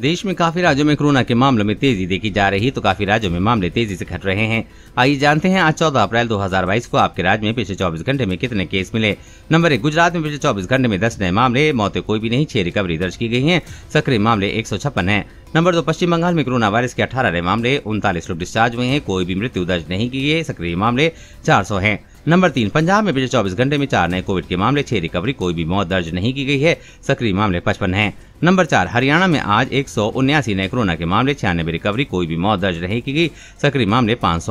देश में काफी राज्यों में कोरोना के मामलों में तेजी देखी जा रही है तो काफी राज्यों में मामले तेजी से घट रहे हैं आइए जानते हैं आज 14 अप्रैल 2022 को आपके राज्य में पिछले 24 घंटे में कितने केस मिले नंबर एक गुजरात में पिछले 24 घंटे में 10 नए मामले मौतें कोई भी नहीं छह रिकवरी दर्ज की गई है सक्रिय मामले एक है नंबर दो पश्चिम बंगाल में कोरोना वायरस के अठारह नए मामले उनतालीस लोग डिस्चार्ज हुए हैं कोई भी मृत्यु दर्ज नहीं की गई सक्रिय मामले चार सौ नंबर तीन पंजाब में पिछले चौबीस घंटे में चार नए कोविड के मामले छह रिकवरी कोई भी मौत दर्ज नहीं की गई है सक्रिय मामले पचपन है नंबर चार हरियाणा में आज एक नए कोरोना के मामले छियानबे रिकवरी कोई भी मौत दर्ज नहीं की गई सक्रिय मामले पाँच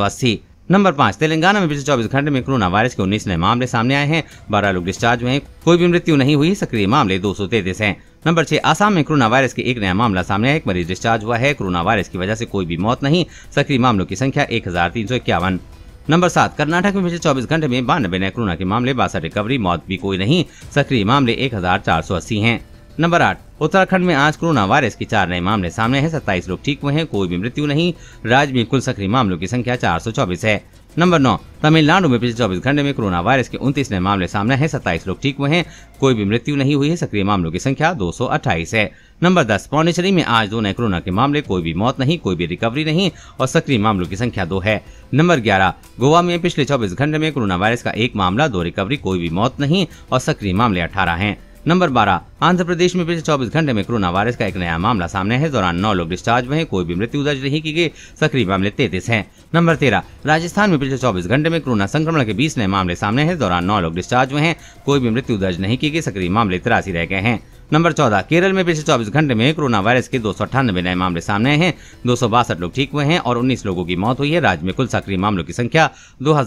नंबर पाँच तेलंगाना में पिछले चौबीस घंटे में कोरोना वायरस के उन्नीस नए मामले सामने आए हैं बारह लोग डिस्चार्ज हुए हैं कोई भी मृत्यु नहीं हुई सक्रिय मामले दो सौ तैतीस है नंबर छह आसाम में कोरोना वायरस के एक नया मामला सामने आया एक मरीज डिस्चार्ज हुआ है कोरोना वायरस की वजह से कोई भी मौत नहीं सक्रिय मामलों की संख्या एक हजार तीन सौ इक्यावन नंबर सात कर्नाटक में पिछले 24 घंटे में बानबे नए कोरोना के मामले बासठ रिकवरी मौत भी कोई नहीं सक्रिय मामले एक हैं नंबर आठ उत्तराखंड में आज कोरोना वायरस के चार नए मामले सामने हैं सत्ताईस लोग ठीक हुए हैं कोई भी मृत्यु नहीं राज्य में कुल सक्रिय मामलों की संख्या चौबीस है नंबर नौ तमिलनाडु में पिछले चौबीस घंटे में कोरोना वायरस के उन्तीस नए मामले सामने हैं सत्ताईस लोग ठीक हुए हैं कोई भी मृत्यु नहीं हुई है सक्रिय मामलों की संख्या दो है नंबर दस पौंडेचेरी में आज दो नए कोरोना के मामले कोई भी मौत नहीं कोई भी रिकवरी नहीं और सक्रिय मामलों की संख्या दो है नंबर ग्यारह गोवा में पिछले चौबीस घंटे में कोरोना वायरस का एक मामला दो रिकवरी कोई भी मौत नहीं और सक्रिय मामले अठारह हैं नंबर बारह आंध्र प्रदेश में पिछले 24 घंटे में कोरोना वायरस का एक नया मामला सामने है दौरान नौ लोग डिस्चार्ज हुए हैं कोई भी मृत्यु दर्ज नहीं की गई सक्रिय मामले तैतीस हैं नंबर तेरह राजस्थान में पिछले 24 घंटे में कोरोना संक्रमण के 20 नए मामले सामने हैं दौरान नौ लोग डिस्चार्ज हुए हैं कोई भी मृत्यु दर्ज नहीं की गई सक्रिय मामले तिरासी रह गए हैं नंबर चौदह केरल में पिछले चौबीस घंटे में कोरोना वायरस के दो नए मामले सामने हैं दो लोग ठीक हुए हैं और उन्नीस लोगों की मौत हुई है राज्य में कुल सक्रिय मामलों की संख्या दो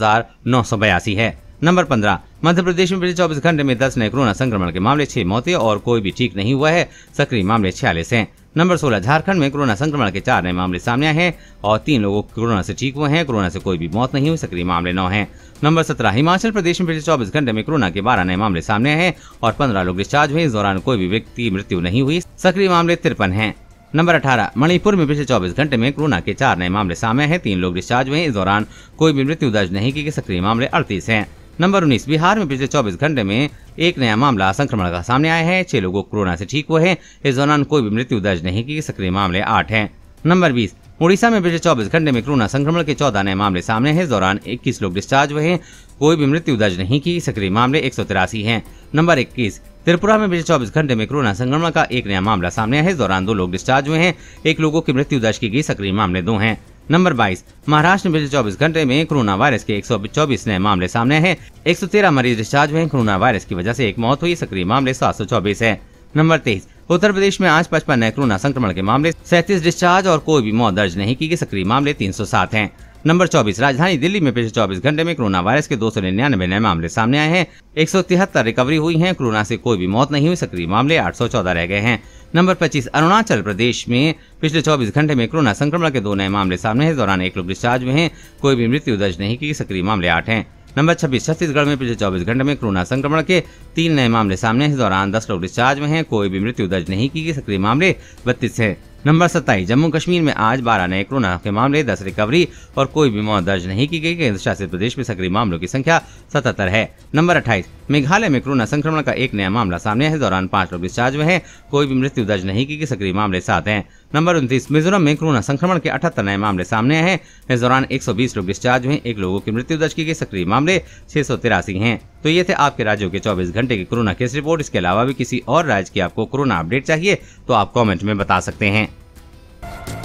है नंबर पंद्रह मध्य प्रदेश में पिछले चौबीस घंटे में दस नए कोरोना संक्रमण के मामले छह मौतें और कोई भी ठीक नहीं हुआ है सक्रिय मामले छियालीस हैं नंबर सोलह झारखंड में कोरोना संक्रमण के चार नए मामले सामने आए हैं और तीन लोगों कोरोना से ठीक हुए हैं कोरोना से कोई भी मौत नहीं हुई सक्रिय मामले नौ हैं नंबर सत्रह हिमाचल प्रदेश में पिछले चौबीस घंटे में कोरोना के बारह नए मामले सामने आए हैं और पंद्रह लोग डिस्चार्ज हुए इस दौरान कोई भी व्यक्ति मृत्यु नहीं हुई सक्रिय मामले तिरपन है नंबर अठारह मणिपुर में पिछले चौबीस घंटे में कोरोना के चार नए मामले सामने हैं तीन लोग डिस्चार्ज हुए इस दौरान कोई भी मृत्यु दर्ज नहीं की सक्रिय मामले अड़तीस हैं नंबर उन्नीस बिहार में पिछले चौबीस घंटे में एक नया मामला संक्रमण का सामने आया है छह लोगों कोरोना से ठीक हुए हैं इस दौरान कोई भी मृत्यु दर्ज नहीं की सक्रिय मामले आठ हैं नंबर बीस उड़ीसा में पिछले 24 घंटे में कोरोना संक्रमण के 14 नए मामले सामने हैं इस दौरान 21 लोग डिस्चार्ज हुए हैं कोई भी मृत्यु दर्ज नहीं की सक्रिय मामले एक हैं नंबर 21 त्रिपुरा में पिछले 24 घंटे में कोरोना संक्रमण का एक नया मामला सामने आया है इस दौरान दो लोग डिस्चार्ज हुए हैं एक लोगों की मृत्यु दर्ज की गई सक्रिय मामले दो हैं नंबर 22 महाराष्ट्र में पिछले 24 घंटे में कोरोना वायरस के 124 नए मामले सामने हैं 113 मरीज डिस्चार्ज हुए कोरोना वायरस की वजह से एक मौत हुई सक्रिय मामले सात सौ चौबीस है नंबर तेईस उत्तर प्रदेश में आज पचपन नए कोरोना संक्रमण के मामले सैतीस डिस्चार्ज और कोई भी मौत दर्ज नहीं की गई सक्रिय मामले तीन सात है नंबर 24 राजधानी दिल्ली में पिछले 24 घंटे में कोरोना वायरस के दो सौ निन्यानवे नए मामले सामने आए हैं एक रिकवरी हुई है कोरोना से कोई भी मौत नहीं हुई सक्रिय मामले 814 रह गए हैं नंबर 25 अरुणाचल प्रदेश में पिछले 24 घंटे में कोरोना संक्रमण के दो नए मामले सामने हैं दौरान एक लोग डिस्चार्ज हुए हैं कोई भी मृत्यु दर्ज नहीं की सक्रिय मामले आठ हैं नंबर छब्बीस छत्तीसगढ़ में पिछले 24 घंटे में कोरोना संक्रमण के तीन नए मामले सामने इस दौरान 10 लोग डिस्चार्ज में हैं कोई भी मृत्यु दर्ज नहीं की गई सक्रिय मामले बत्तीस हैं नंबर सत्ताईस जम्मू कश्मीर में आज बारह नए कोरोना के मामले दस रिकवरी और कोई भी मौत दर्ज नहीं की गई केंद्र शासित प्रदेश में सक्रिय मामलों की संख्या सतहत्तर है नंबर अट्ठाईस मेघालय में कोरोना संक्रमण का एक नया मामला सामने है दौरान पांच लोग डिस्चार्ज हुए हैं कोई भी मृत्यु दर्ज नहीं की सक्रिय मामले सात हैं नंबर उनतीस मिजोरम में कोरोना संक्रमण के अठहत्तर नए मामले सामने आए हैं इस दौरान एक लोग डिस्चार्ज हुए एक लोगों की मृत्यु दर्ज की गई सक्रिय मामले छह सौ तिरासी हैं तो ये थे आपके राज्यों के 24 घंटे की कोरोना केस रिपोर्ट इसके अलावा भी किसी और राज्य की आपको कोरोना अपडेट चाहिए तो आप कॉमेंट में बता सकते हैं